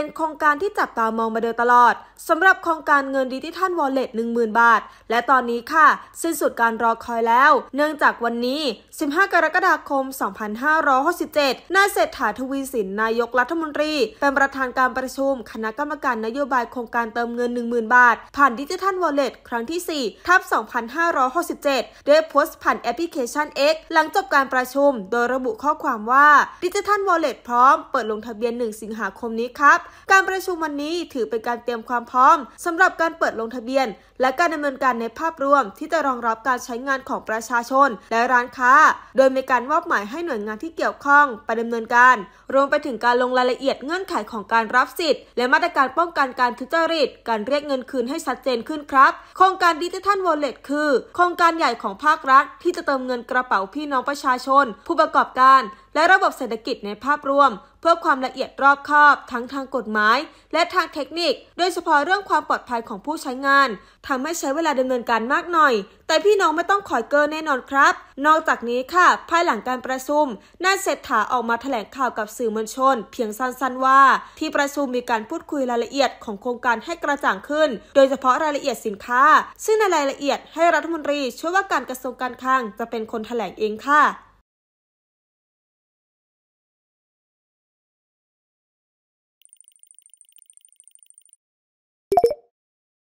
เป็นโครงการที่จับตามองมาโดยตลอดสำหรับโครงการเงินดิจิทัลวอลเล็ต10,000 บาท และตอนนี้ค่ะ สิ้นสุดการรอคอยแล้วเนื่องจากวันนี้ 15 กรกฎาคม 2567นายเศรษฐาทวีสินนายกรัฐมนตรีเป็นประธานการประชุมคณะกรรมการนโยบายโครงการเติมเงิน 10,000 บาท ผ่านดิจิทัลวอลเล็ตครั้งที่4ทับ2567ได้โพสต์ผ่านแอปพลิเคชัน X หลังจบการประชุม โดยระบุข้อความว่าดิจิทัลวอลเล็ตพร้อมเปิดลงทะเบียน1สิงหาคมนี้ครับการประชุมวันนี้ถือเป็นการเตรียมความพร้อมสำหรับการเปิดลงทะเบียนและการดำเนินการในภาพรวมที่จะรองรับการใช้งานของประชาชนและร้านค้า โดยมีการมอบหมายให้หน่วยงานที่เกี่ยวข้องไปดำเนินการรวมไปถึงการลงรายละเอียดเงื่อนไขของการรับสิทธิ์และมาตรการป้องกันการทุจริตการเรียกเงินคืนให้ชัดเจนขึ้นครับ โครงการดิจิทัลวอลเล็ตคือโครงการใหญ่ของภาครัฐที่จะเติมเงินกระเป๋าพี่น้องประชาชนผู้ประกอบการและระบบเศรษฐกิจในภาพรวมเพื่อความละเอียดรอบคอบทั้งทางกฎหมายและทางเทคนิค โดยเฉพาะเรื่องความปลอดภัยของผู้ใช้งาน ทำให้ใช้เวลาดำเนินการมากหน่อย แต่พี่น้องไม่ต้องคอยเกินแน่นอนครับ นอกจากนี้ค่ะ ภายหลังการประชุมนายเศรษฐาออกมาแถลงข่าวกับสื่อมวลชน เพียงสั้นๆว่า ที่ประชุมมีการพูดคุยรายละเอียดของโครงการให้กระจ่างขึ้น โดยเฉพาะรายละเอียดสินค้า ซึ่งในรายละเอียด ให้รัฐมนตรีช่วยว่าการกระทรวงการคลังจะเป็นคนแถลงเองค่ะ